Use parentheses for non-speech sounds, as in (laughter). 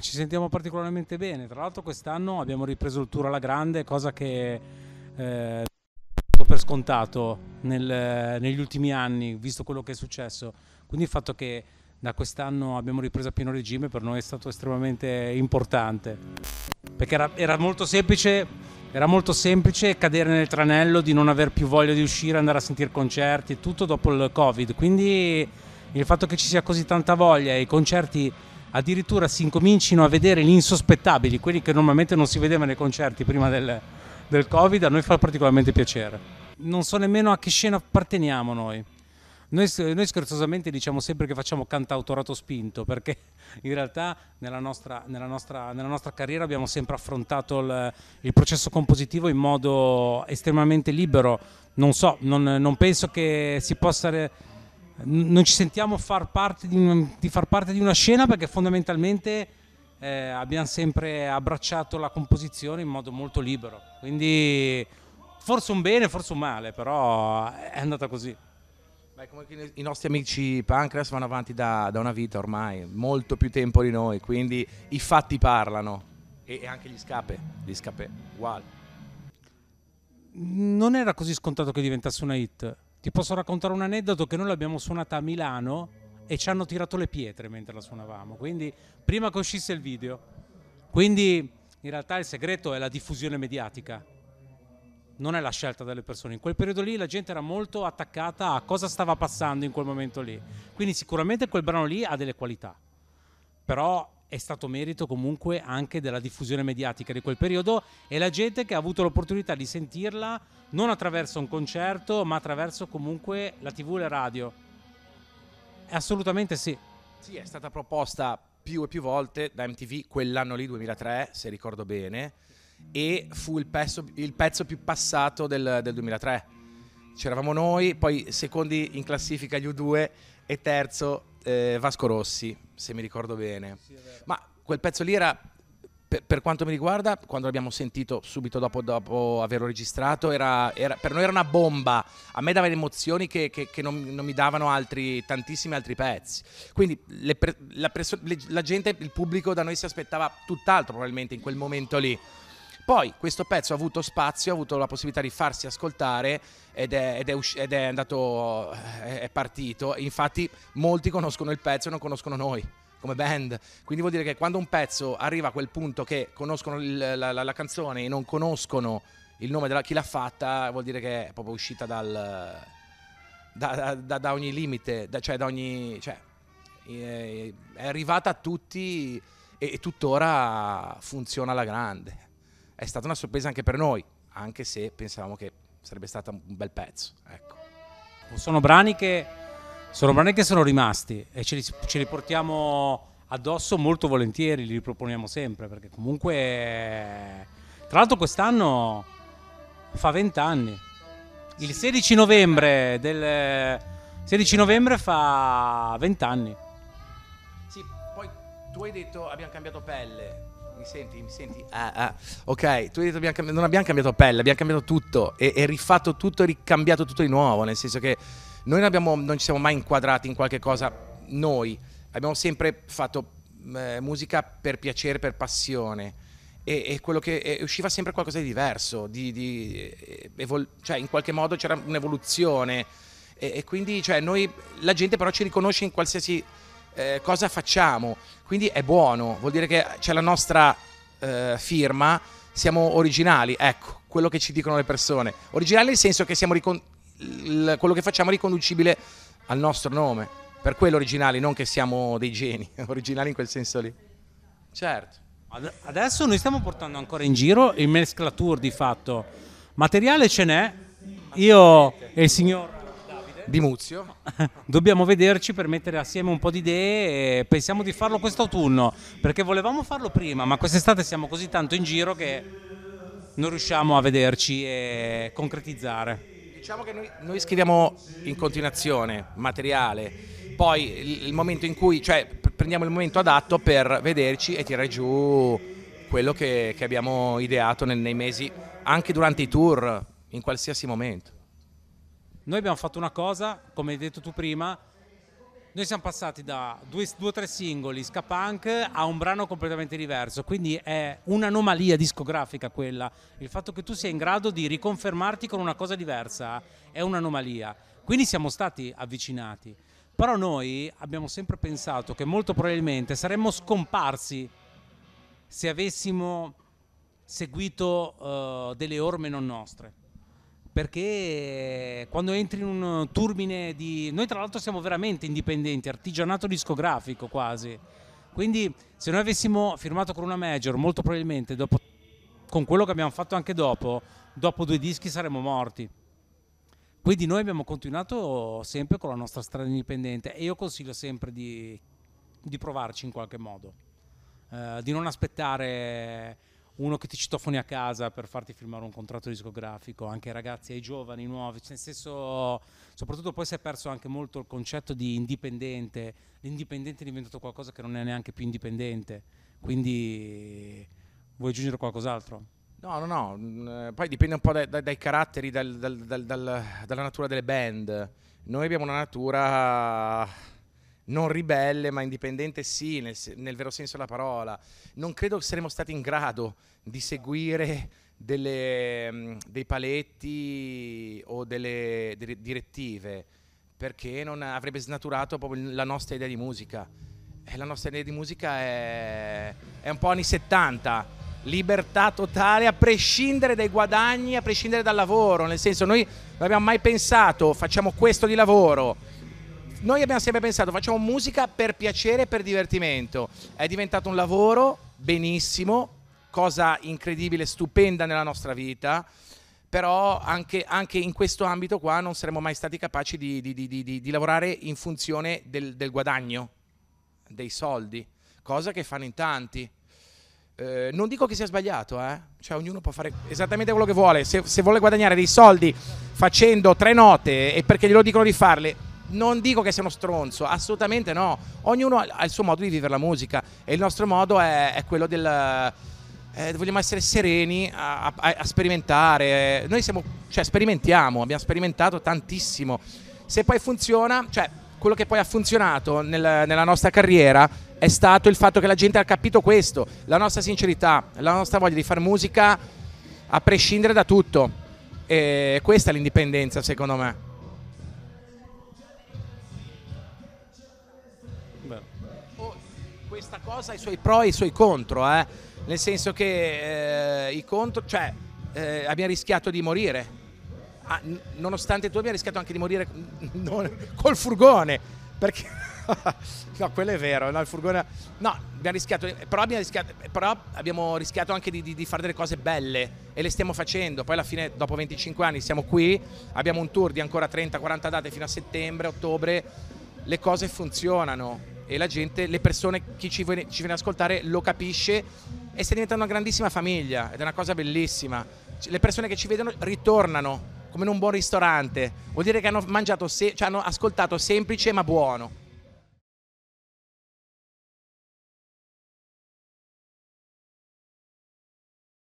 ci sentiamo particolarmente bene. Tra l'altro quest'anno abbiamo ripreso il tour alla grande, cosa che ho eh, per scontato nel, negli ultimi anni, visto quello che è successo. Quindi il fatto che da quest'anno abbiamo ripreso a pieno regime per noi è stato estremamente importante. Perché era, era molto semplice era molto semplice cadere nel tranello di non aver più voglia di uscire, andare a sentire concerti e tutto dopo il Covid. Quindi il fatto che ci sia così tanta voglia e i concerti addirittura si incomincino a vedere gli insospettabili, quelli che normalmente non si vedevano nei concerti prima del, del Covid, a noi fa particolarmente piacere. Non so nemmeno a che scena apparteniamo noi. Noi, noi, scherzosamente diciamo sempre che facciamo cantautorato spinto perché (laughs) in realtà nella nostra, nella nostra, nella nostra carriera abbiamo sempre affrontato il, il, processo compositivo in modo estremamente libero. Non so, non, non penso che si possa non ci sentiamo far parte di, di, far parte di una scena perché fondamentalmente eh, abbiamo sempre abbracciato la composizione in modo molto libero. Quindi forse un bene, forse un male, però è andata così. Beh, comunque i nostri amici Pancras vanno avanti da, da, una vita ormai, molto più tempo di noi, quindi i fatti parlano e, e anche gli scape, gli scape, uguale. Wow. Non era così scontato che diventasse una hit ti posso raccontare un aneddoto che noi l'abbiamo suonata a Milano e ci hanno tirato le pietre mentre la suonavamo, quindi prima che uscisse il video. Quindi in realtà il segreto è la diffusione mediatica, non è la scelta delle persone. In quel periodo lì la gente era molto attaccata a cosa stava passando in quel momento lì. Quindi sicuramente quel brano lì ha delle qualità, però è stato merito comunque anche della diffusione mediatica di quel periodo e la gente che ha avuto l'opportunità di sentirla non attraverso un concerto, ma attraverso comunque la TV e la radio. Assolutamente sì. Sì, è stata proposta più e più volte da MTV quell'anno lì, 2003, se ricordo bene, e fu il pezzo, il pezzo più passato del, del 2003. C'eravamo noi, poi secondi in classifica gli U2 e terzo eh, Vasco Rossi, se mi ricordo bene. Sì, Ma quel pezzo lì era, per, per, quanto mi riguarda, quando l'abbiamo sentito subito dopo, dopo averlo registrato, era, era, per noi era una bomba. A me dava le emozioni che, che, che non, non, mi davano altri, tantissimi altri pezzi. Quindi le, la, la gente, il pubblico da noi si aspettava tutt'altro probabilmente in quel momento lì. Poi questo pezzo ha avuto spazio, ha avuto la possibilità di farsi ascoltare ed è, ed è, usci- ed è andato, eh, è partito. Infatti molti conoscono il pezzo e non conoscono noi come band. Quindi vuol dire che quando un pezzo arriva a quel punto che conoscono il, la, la, la, canzone e non conoscono il nome di chi l'ha fatta, vuol dire che è proprio uscita dal, da, da, da, ogni limite, da, cioè da ogni... Cioè, eh, è, arrivata a tutti e tuttora funziona alla grande è stata una sorpresa anche per noi, anche se pensavamo che sarebbe stato un bel pezzo. Ecco. Sono, brani che, sono brani che sono rimasti e ce li, ce li portiamo addosso molto volentieri, li riproponiamo sempre perché comunque... Tra l'altro quest'anno fa 20 anni. Il 16 novembre del 16 novembre fa 20 anni. Sì, poi tu hai detto abbiamo cambiato pelle mi senti, mi senti. Ah, ah. Ok, tu hai detto abbiamo cambi- non abbiamo cambiato pelle, abbiamo cambiato tutto e, e rifatto tutto e ricambiato tutto di nuovo, nel senso che noi non, abbiamo, non ci siamo mai inquadrati in qualche cosa, noi abbiamo sempre fatto eh, musica per piacere, per passione. E, e quello che e usciva sempre qualcosa di diverso, di, di, eh, evol- cioè in qualche modo c'era un'evoluzione. E, e quindi cioè, noi, la gente però ci riconosce in qualsiasi eh, cosa facciamo. Quindi è buono, vuol dire che c'è la nostra eh, firma, siamo originali, ecco, quello che ci dicono le persone. Originali nel senso che ricon- l- quello che facciamo è riconducibile al nostro nome, per quello originali, non che siamo dei geni, (laughs) originali in quel senso lì. Certo. adesso noi stiamo portando ancora in giro il mesclature di fatto. Materiale ce n'è, io e il signor di Muzio. (laughs) Dobbiamo vederci per mettere assieme un po' di idee e pensiamo di farlo quest'autunno, perché volevamo farlo prima, ma quest'estate siamo così tanto in giro che non riusciamo a vederci e concretizzare. Diciamo che noi, noi scriviamo in continuazione materiale, poi il, il momento in cui, cioè prendiamo il momento adatto per vederci e tirare giù quello che, che abbiamo ideato nel, nei mesi, anche durante i tour, in qualsiasi momento. Noi abbiamo fatto una cosa, come hai detto tu prima, noi siamo passati da due o tre singoli, ska punk, a un brano completamente diverso, quindi è un'anomalia discografica quella. Il fatto che tu sia in grado di riconfermarti con una cosa diversa è un'anomalia. Quindi siamo stati avvicinati. Però noi abbiamo sempre pensato che molto probabilmente saremmo scomparsi se avessimo seguito uh, delle orme non nostre perché eh, quando entri in un turbine di... Noi tra l'altro siamo veramente indipendenti, artigianato discografico quasi. Quindi se noi avessimo firmato con una major, molto probabilmente dopo, con quello che abbiamo fatto anche dopo, dopo due dischi saremmo morti. Quindi noi abbiamo continuato sempre con la nostra strada indipendente e io consiglio sempre di, di provarci in qualche modo, eh, di non aspettare uno che ti citofoni a casa per farti firmare un contratto discografico, anche ai ragazzi, ai giovani, nuovi, cioè, nel senso, soprattutto poi si è perso anche molto il concetto di indipendente, l'indipendente è diventato qualcosa che non è neanche più indipendente, quindi vuoi aggiungere qualcos'altro? No, no, no, mm, eh, poi dipende un po' dai, dai, dai caratteri, dal, dal, dal, dalla natura delle band. Noi abbiamo una natura non ribelle ma indipendente sì, nel, nel vero senso della parola, non credo che saremmo stati in grado di seguire delle, mm, dei paletti o delle direttive perché non avrebbe snaturato proprio la nostra idea di musica. E eh, la nostra idea di musica è, è un po' anni 70, libertà totale a prescindere dai guadagni, a prescindere dal lavoro, nel senso noi non abbiamo mai pensato facciamo questo di lavoro, noi abbiamo sempre pensato facciamo musica per piacere e per divertimento. È diventato un lavoro, benissimo, cosa incredibile, stupenda nella nostra vita però anche, anche, in questo ambito qua non saremmo mai stati capaci di, di, di, di lavorare in funzione del, del, guadagno, dei soldi, cosa che fanno in tanti. Eh, non dico che sia sbagliato, eh? cioè ognuno può fare esattamente quello che vuole, se, se vuole guadagnare dei soldi facendo tre note e perché glielo dicono di farle, non dico che sia uno stronzo, assolutamente no. Ognuno ha il suo modo di vivere la musica e il nostro modo è, è quello del... Eh, vogliamo essere sereni a, a, a sperimentare. Noi siamo, cioè, sperimentiamo, abbiamo sperimentato tantissimo. Se poi funziona, cioè, quello che poi ha funzionato nel, nella nostra carriera è stato il fatto che la gente ha capito questo, la nostra sincerità, la nostra voglia di fare musica a prescindere da tutto. E questa è l'indipendenza, secondo me. questa cosa ha i suoi pro e i suoi contro, eh? nel senso che eh, i contro, cioè, eh, abbiamo rischiato di morire. Ah, nonostante tu abbia rischiato anche di morire (laughs) non, col furgone, perché (laughs) no, quello è vero, no, il furgone, no, abbiamo rischiato, però abbiamo rischiato, però abbiamo rischiato anche di, di, di, fare delle cose belle e le stiamo facendo, poi alla fine dopo 25 anni siamo qui, abbiamo un tour di ancora 30-40 date fino a settembre, ottobre, le cose funzionano e la gente, le persone, chi ci viene, ci viene ad ascoltare lo capisce e sta diventando una grandissima famiglia ed è una cosa bellissima. Le persone che ci vedono ritornano come in un buon ristorante, vuol dire che hanno mangiato, se- cioè hanno ascoltato semplice ma buono.